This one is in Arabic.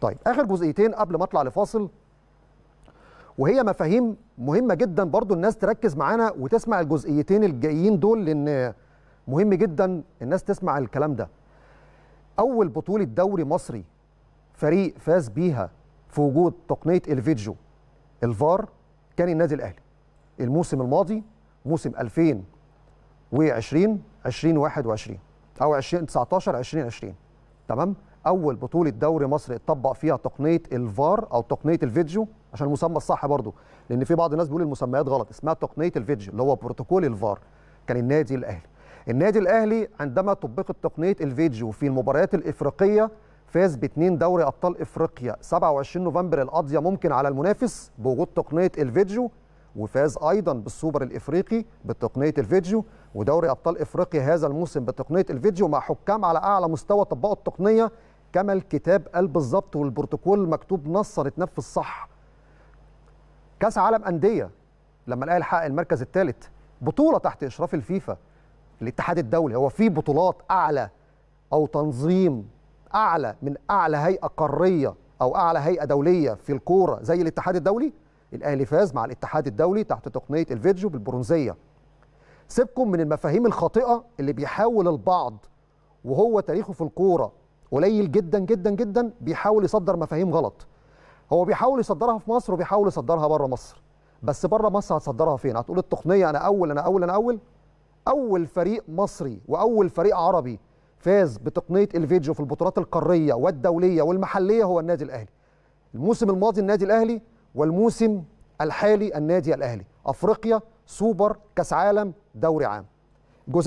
طيب اخر جزئيتين قبل ما اطلع لفاصل وهي مفاهيم مهمه جدا برضو الناس تركز معانا وتسمع الجزئيتين الجايين دول لان مهم جدا الناس تسمع الكلام ده اول بطوله دوري مصري فريق فاز بيها في وجود تقنيه الفيديو الفار كان النادي الاهلي الموسم الماضي موسم 2020 2021 او 2019 2020 تمام اول بطوله دوري مصر اتطبق فيها تقنيه الفار او تقنيه الفيديو عشان المسمى الصح برضه لان في بعض الناس بيقول المسميات غلط اسمها تقنيه الفيديو اللي هو بروتوكول الفار كان النادي الاهلي النادي الاهلي عندما طبقت تقنيه الفيديو في المباريات الافريقيه فاز باثنين دوري ابطال افريقيا 27 نوفمبر القضيه ممكن على المنافس بوجود تقنيه الفيديو وفاز ايضا بالسوبر الافريقي بتقنيه الفيديو ودوري ابطال افريقيا هذا الموسم بتقنيه الفيديو مع حكام على اعلى مستوى طبقوا التقنيه كما الكتاب قال بالظبط والبروتوكول مكتوب نصر اتنفذ صح كاس عالم انديه لما الاهلي حقق المركز الثالث بطوله تحت اشراف الفيفا الاتحاد الدولي هو في بطولات اعلى او تنظيم اعلى من اعلى هيئه قاريه او اعلى هيئه دوليه في الكوره زي الاتحاد الدولي الاهلي فاز مع الاتحاد الدولي تحت تقنيه الفيديو بالبرونزيه سيبكم من المفاهيم الخاطئه اللي بيحاول البعض وهو تاريخه في الكوره قليل جدا جدا جدا بيحاول يصدر مفاهيم غلط هو بيحاول يصدرها في مصر وبيحاول يصدرها بره مصر بس بره مصر هتصدرها فين هتقول التقنيه انا اول انا اول انا اول اول فريق مصري واول فريق عربي فاز بتقنيه الفيديو في البطولات القاريه والدوليه والمحليه هو النادي الاهلي الموسم الماضي النادي الاهلي والموسم الحالي النادي الاهلي افريقيا سوبر كاس عالم دوري عام جزء